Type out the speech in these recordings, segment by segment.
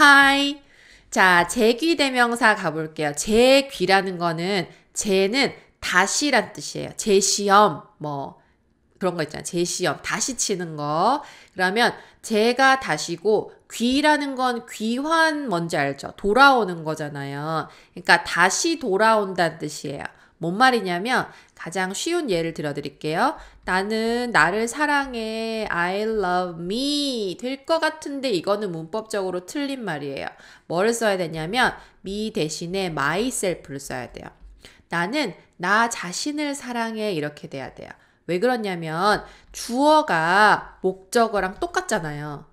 hi. 자, 제귀 대명사 가볼게요. 제귀라는 거는 제는 다시란 뜻이에요. 재시험 뭐 그런 거 있잖아요. 재시험 다시 치는 거. 그러면 제가 다시고 귀라는 건 귀환 뭔지 알죠? 돌아오는 거잖아요. 그러니까 다시 돌아온다는 뜻이에요. 뭔 말이냐면 가장 쉬운 예를 들어 드릴게요. 나는 나를 사랑해. I love me. 될 것 같은데 이거는 문법적으로 틀린 말이에요. 뭐를 써야 되냐면 me 대신에 myself를 써야 돼요. 나는 나 자신을 사랑해. 이렇게 돼야 돼요. 왜 그러냐면 주어가 목적어랑 똑같잖아요.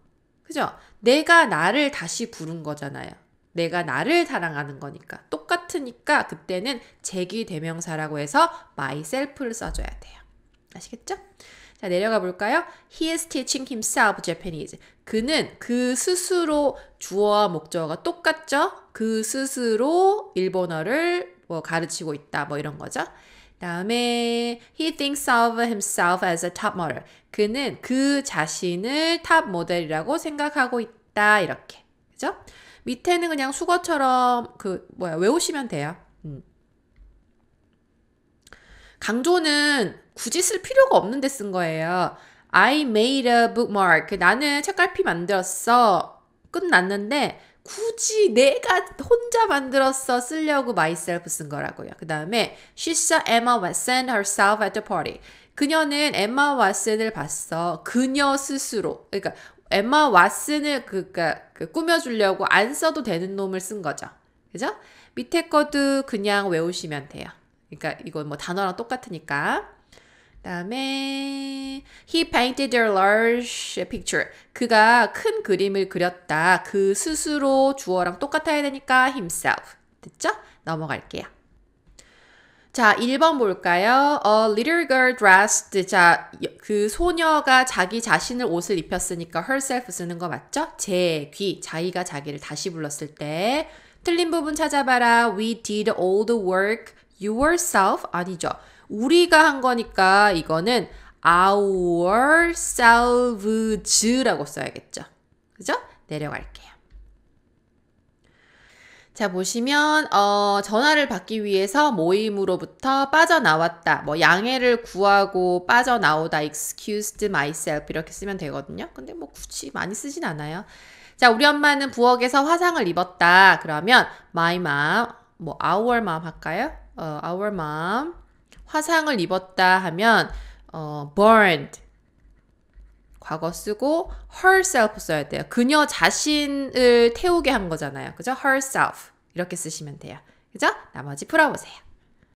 그죠? 내가 나를 다시 부른 거잖아요. 내가 나를 사랑하는 거니까. 똑같으니까 그때는 제기 대명사라고 해서 myself를 써줘야 돼요. 아시겠죠? 자, 내려가 볼까요? He is teaching himself Japanese. 그는 그 스스로 주어와 목적어가 똑같죠? 그 스스로 일본어를 뭐 가르치고 있다. 뭐 이런 거죠. 다음에 he thinks of himself as a top model. 그는 그 자신을 탑 모델이라고 생각하고 있다. 이렇게. 그죠? 밑에는 그냥 수거처럼 그 뭐야 외우시면 돼요. 음. 강조는 굳이 쓸 필요가 없는데 쓴 거예요. I made a bookmark. 나는 책갈피 만들었어. 끝났는데 굳이 내가 혼자 만들었어 쓰려고 myself 쓴 거라고요. 그 다음에 she saw Emma Watson herself at the party. 그녀는 엠마 왓슨을 봤어. 그녀 스스로. 그러니까 엠마 왓슨을 그니까 그 꾸며주려고 안 써도 되는 놈을 쓴 거죠. 그죠? 밑에 것도 그냥 외우시면 돼요. 그러니까 이건 뭐 단어랑 똑같으니까. 다음에 he painted a large picture. 그가 큰 그림을 그렸다. 그 스스로 주어랑 똑같아야 되니까 himself. 됐죠? 넘어갈게요. 자, 1번 볼까요? A little girl dressed. 자, 그 소녀가 자기 자신을 옷을 입혔으니까 herself 쓰는 거 맞죠? 제 귀, 자기가 자기를 다시 불렀을 때 틀린 부분 찾아봐라. We did all the work yourself 아니죠. 우리가 한 거니까 이거는 ourselves라고 써야겠죠. 그죠? 내려갈게요. 자, 보시면, 어, 전화를 받기 위해서 모임으로부터 빠져나왔다. 뭐, 양해를 구하고 빠져나오다. excused myself. 이렇게 쓰면 되거든요. 근데 뭐, 굳이 많이 쓰진 않아요. 자, 우리 엄마는 부엌에서 화상을 입었다. 그러면, my mom, 뭐, our mom 할까요? 어, our mom. 화상을 입었다 하면, 어, burned. 과거 쓰고 herself 써야 돼요. 그녀 자신을 태우게 한 거잖아요. 그죠? herself 이렇게 쓰시면 돼요. 그죠? 나머지 풀어보세요.